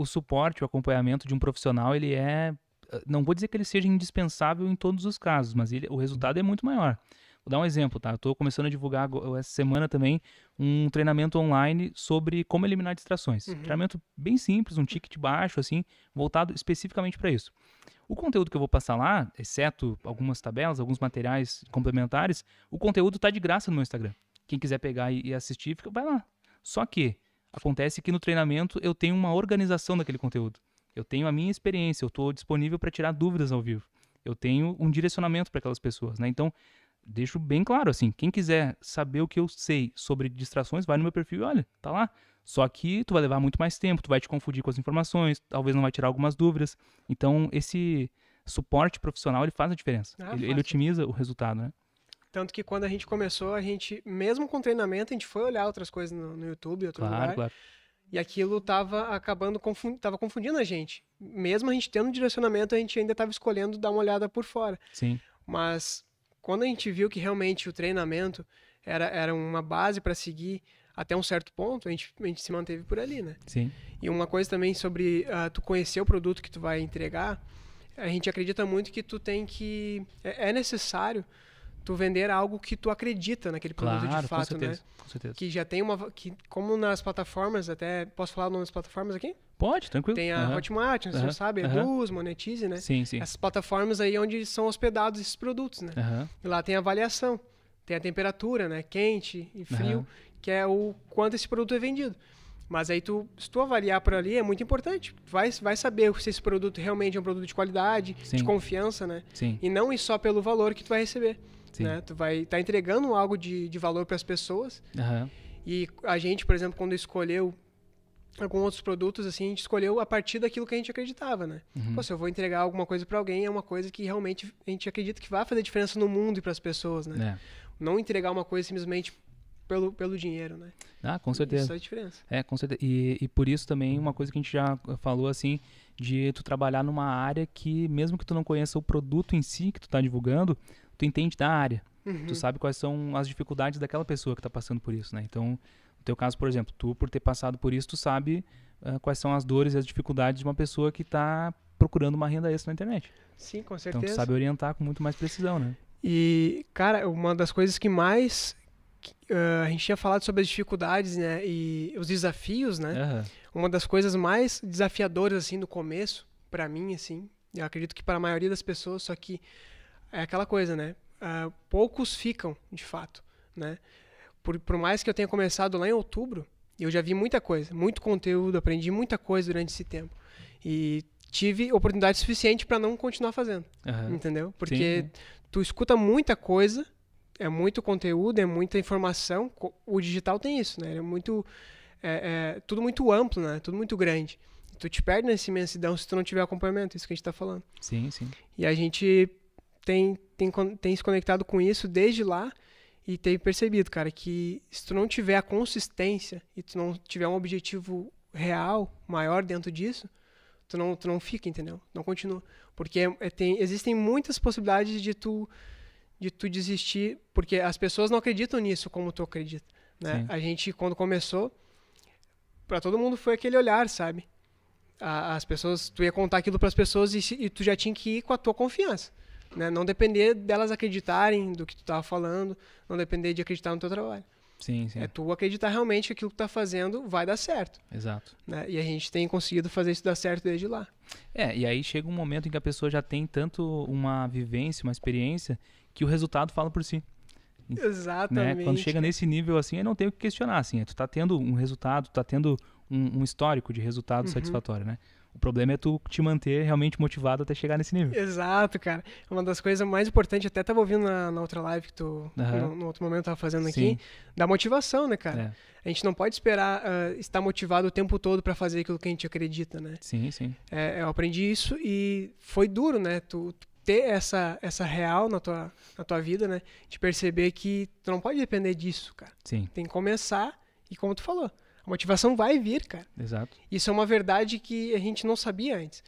o, suporte, o acompanhamento de um profissional, ele é. Ah, não vou dizer que ele seja indispensável em todos os casos, mas ele, o resultado é muito maior. Vou dar um exemplo, tá? Estou começando a divulgar essa semana também um treinamento online sobre como eliminar distrações. Uhum. Treinamento bem simples, um ticket baixo, assim, voltado especificamente para isso. O conteúdo que eu vou passar lá, exceto algumas tabelas, alguns materiais complementares, o conteúdo está de graça no meu Instagram. Quem quiser pegar e assistir, fica, vai lá. Só que Acontece que no treinamento eu tenho uma organização daquele conteúdo. Eu tenho a minha experiência, eu estou disponível para tirar dúvidas ao vivo. Eu tenho um direcionamento para aquelas pessoas, né? Então, deixo bem claro assim, quem quiser saber o que eu sei sobre distrações, vai no meu perfil e olha, tá lá. Só que tu vai levar muito mais tempo, tu vai te confundir com as informações, talvez não vai tirar algumas dúvidas. Então, esse suporte profissional, ele faz a diferença. Ah, ele, ele otimiza o resultado, né? Tanto que quando a gente começou, a gente, mesmo com treinamento, a gente foi olhar outras coisas no, no YouTube, outro claro, lugar. Claro. E aquilo tava acabando, confundi tava confundindo a gente. Mesmo a gente tendo direcionamento, a gente ainda tava escolhendo dar uma olhada por fora. Sim. Mas quando a gente viu que realmente o treinamento era, era uma base para seguir até um certo ponto, a gente, a gente se manteve por ali, né? Sim. E uma coisa também sobre uh, tu conhecer o produto que tu vai entregar, a gente acredita muito que tu tem que... é, é necessário tu vender algo que tu acredita naquele produto claro, de fato, com né? certeza, né? Com certeza. Que já tem uma que como nas plataformas, até posso falar o nome das plataformas aqui? Pode, tranquilo. Tem a uhum. Hotmart, você uhum. sabe, Eduz, uhum. Monetize, né? Sim, sim. Essas plataformas aí onde são hospedados esses produtos, né? Uhum. E lá tem a avaliação, tem a temperatura, né, quente e frio, que é o quanto esse produto é vendido. Mas aí tu, se tu avaliar por ali, é muito importante. Vai, vai saber se esse produto realmente é um produto de qualidade, Sim. de confiança, né? Sim. E não ir só pelo valor que tu vai receber. Sim. né? Tu vai estar tá entregando algo de, de valor para as pessoas. Uhum. E a gente, por exemplo, quando escolheu alguns outros produtos, assim, a gente escolheu a partir daquilo que a gente acreditava, né? Uhum. Pô, se eu vou entregar alguma coisa para alguém, é uma coisa que realmente a gente acredita que vai fazer diferença no mundo e para as pessoas, né? É. Não entregar uma coisa simplesmente pelo, pelo dinheiro, né? Ah, com certeza. Isso é a diferença. É, com certeza. E, e por isso também uma coisa que a gente já falou, assim, de tu trabalhar numa área que, mesmo que tu não conheça o produto em si que tu tá divulgando, tu entende da área. Uhum. Tu sabe quais são as dificuldades daquela pessoa que está passando por isso, né? Então, no teu caso, por exemplo, tu por ter passado por isso, tu sabe uh, quais são as dores e as dificuldades de uma pessoa que está procurando uma renda extra na internet. Sim, com certeza. Então, tu sabe orientar com muito mais precisão, né? E, cara, uma das coisas que mais Uh, a gente tinha falado sobre as dificuldades, né, e os desafios, né? Uhum. Uma das coisas mais desafiadoras assim no começo, para mim assim, eu acredito que para a maioria das pessoas, só que é aquela coisa, né? Uh, poucos ficam, de fato, né? Por, por mais que eu tenha começado lá em outubro, eu já vi muita coisa, muito conteúdo, aprendi muita coisa durante esse tempo. E tive oportunidade suficiente para não continuar fazendo, uhum. entendeu? Porque Sim. É. tu escuta muita coisa, é muito conteúdo, é muita informação. O digital tem isso, né? É muito... É, é, tudo muito amplo, né? Tudo muito grande. Tu te perde nessa imensidão se tu não tiver acompanhamento, isso que a gente está falando. Sim, sim. E a gente tem, tem, tem se conectado com isso desde lá e tem percebido, cara, que se tu não tiver a consistência e tu não tiver um objetivo real, maior dentro disso, tu não, tu não fica, entendeu? Não continua. Porque é, tem, existem muitas possibilidades de tu, de tu desistir, porque as pessoas não acreditam nisso como tu acredita. Né? A gente, quando começou, para todo mundo foi aquele olhar, sabe? as pessoas, tu ia contar aquilo para as pessoas e, e tu já tinha que ir com a tua confiança. Né? Não depender delas acreditarem do que tu tava falando, não depender de acreditar no teu trabalho. Sim, sim. É tu acreditar realmente que aquilo que tá fazendo vai dar certo. Exato. Né? E a gente tem conseguido fazer isso dar certo desde lá. É, e aí chega um momento em que a pessoa já tem tanto uma vivência, uma experiência, que o resultado fala por si. Exatamente. Né? Quando chega nesse nível assim, eu não tenho o que questionar, assim, é, tu tá tendo um resultado, tu tá tendo um, um histórico de resultado uhum. satisfatório, né? O problema é tu te manter realmente motivado até chegar nesse nível. Exato, cara. Uma das coisas mais importantes, até tava ouvindo na, na outra live que tu, uhum. no, no, outro momento, tava fazendo Sim. aqui, da motivação, né, cara? É. A gente não pode esperar uh, estar motivado o tempo todo para fazer aquilo que a gente acredita, né? Sim, sim. É, eu aprendi isso e foi duro, né? Tu, tu, ter essa, essa real na tua, na tua vida, né? De perceber que tu não pode depender disso, cara. Sim. Tem que começar e como tu falou, a motivação vai vir, cara. Exato. Isso é uma verdade que a gente não sabia antes.